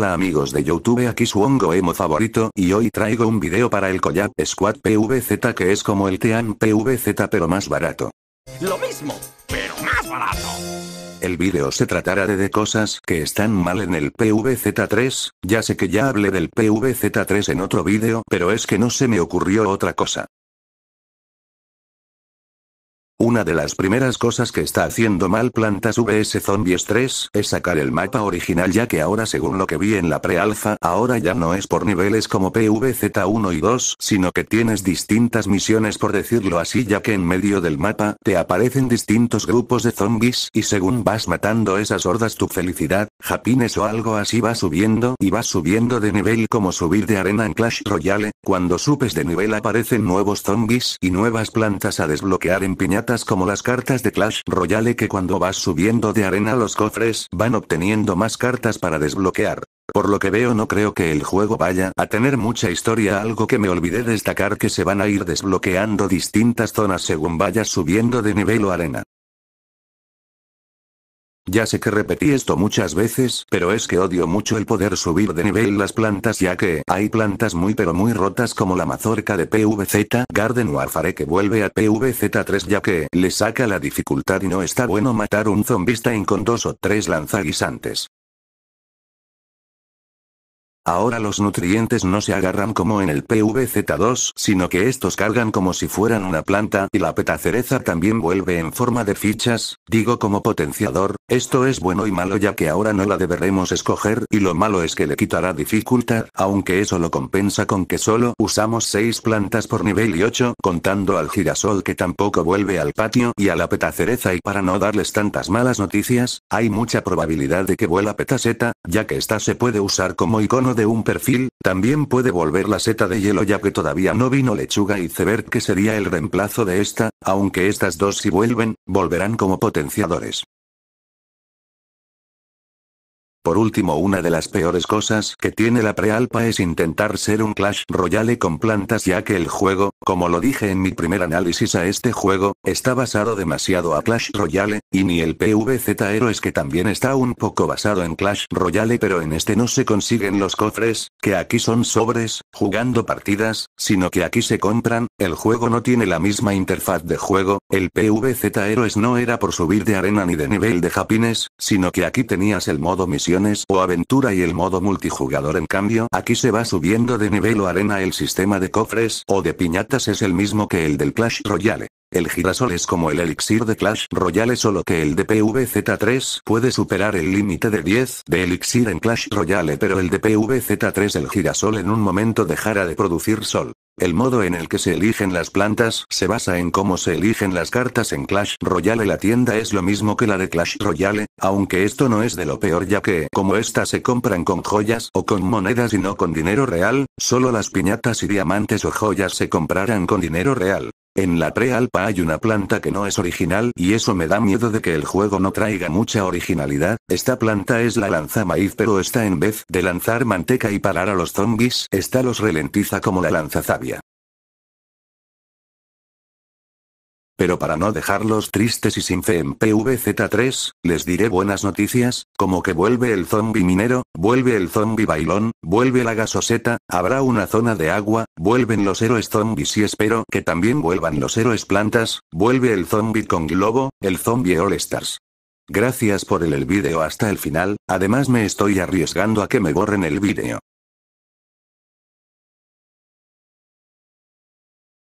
Hola amigos de Youtube aquí su hongo emo favorito y hoy traigo un video para el collar Squad PVZ que es como el Tean PVZ pero más barato. Lo mismo, pero más barato. El video se tratará de, de cosas que están mal en el PVZ3, ya sé que ya hablé del PVZ3 en otro video pero es que no se me ocurrió otra cosa. Una de las primeras cosas que está haciendo mal plantas VS Zombies 3 es sacar el mapa original ya que ahora según lo que vi en la pre ahora ya no es por niveles como PVZ1 y 2 sino que tienes distintas misiones por decirlo así ya que en medio del mapa te aparecen distintos grupos de zombies y según vas matando esas hordas tu felicidad, japines o algo así va subiendo y va subiendo de nivel como subir de arena en Clash Royale, cuando subes de nivel aparecen nuevos zombies y nuevas plantas a desbloquear en piñata como las cartas de Clash Royale que cuando vas subiendo de arena los cofres van obteniendo más cartas para desbloquear. Por lo que veo no creo que el juego vaya a tener mucha historia, algo que me olvidé destacar que se van a ir desbloqueando distintas zonas según vayas subiendo de nivel o arena. Ya sé que repetí esto muchas veces, pero es que odio mucho el poder subir de nivel las plantas ya que hay plantas muy pero muy rotas como la mazorca de PVZ, Garden Warfare que vuelve a PVZ3 ya que le saca la dificultad y no está bueno matar un zombista con dos o tres lanzaguisantes. Ahora los nutrientes no se agarran como en el PVZ2, sino que estos cargan como si fueran una planta y la petacereza también vuelve en forma de fichas, Digo como potenciador, esto es bueno y malo ya que ahora no la deberemos escoger y lo malo es que le quitará dificultad, aunque eso lo compensa con que solo usamos 6 plantas por nivel y 8 contando al girasol que tampoco vuelve al patio y a la petacereza y para no darles tantas malas noticias, hay mucha probabilidad de que vuela petaseta, ya que esta se puede usar como icono de un perfil, también puede volver la seta de hielo ya que todavía no vino lechuga y ceber que sería el reemplazo de esta, aunque estas dos si vuelven, volverán como potenciador potenciadores. Por último, una de las peores cosas que tiene la prealpa es intentar ser un Clash Royale con plantas ya que el juego, como lo dije en mi primer análisis a este juego, está basado demasiado a Clash Royale, y ni el PVZ Heroes que también está un poco basado en Clash Royale pero en este no se consiguen los cofres, que aquí son sobres, jugando partidas, sino que aquí se compran, el juego no tiene la misma interfaz de juego, el PVZ Heroes no era por subir de arena ni de nivel de japines, sino que aquí tenías el modo misión o aventura y el modo multijugador en cambio aquí se va subiendo de nivel o arena el sistema de cofres o de piñatas es el mismo que el del Clash Royale. El girasol es como el elixir de Clash Royale solo que el de PvZ3 puede superar el límite de 10 de elixir en Clash Royale pero el de PvZ3 el girasol en un momento dejará de producir sol. El modo en el que se eligen las plantas se basa en cómo se eligen las cartas en Clash Royale. La tienda es lo mismo que la de Clash Royale, aunque esto no es de lo peor ya que, como estas se compran con joyas o con monedas y no con dinero real, solo las piñatas y diamantes o joyas se comprarán con dinero real. En la prealpa hay una planta que no es original y eso me da miedo de que el juego no traiga mucha originalidad. Esta planta es la lanza maíz, pero esta en vez de lanzar manteca y parar a los zombies, esta los ralentiza como la lanza zavia. Pero para no dejarlos tristes y sin fe en PVZ3, les diré buenas noticias, como que vuelve el zombie minero, vuelve el zombie bailón, vuelve la gasoseta, habrá una zona de agua, vuelven los héroes zombies y espero que también vuelvan los héroes plantas, vuelve el zombie con globo, el zombie All Stars. Gracias por el, el vídeo hasta el final, además me estoy arriesgando a que me borren el vídeo.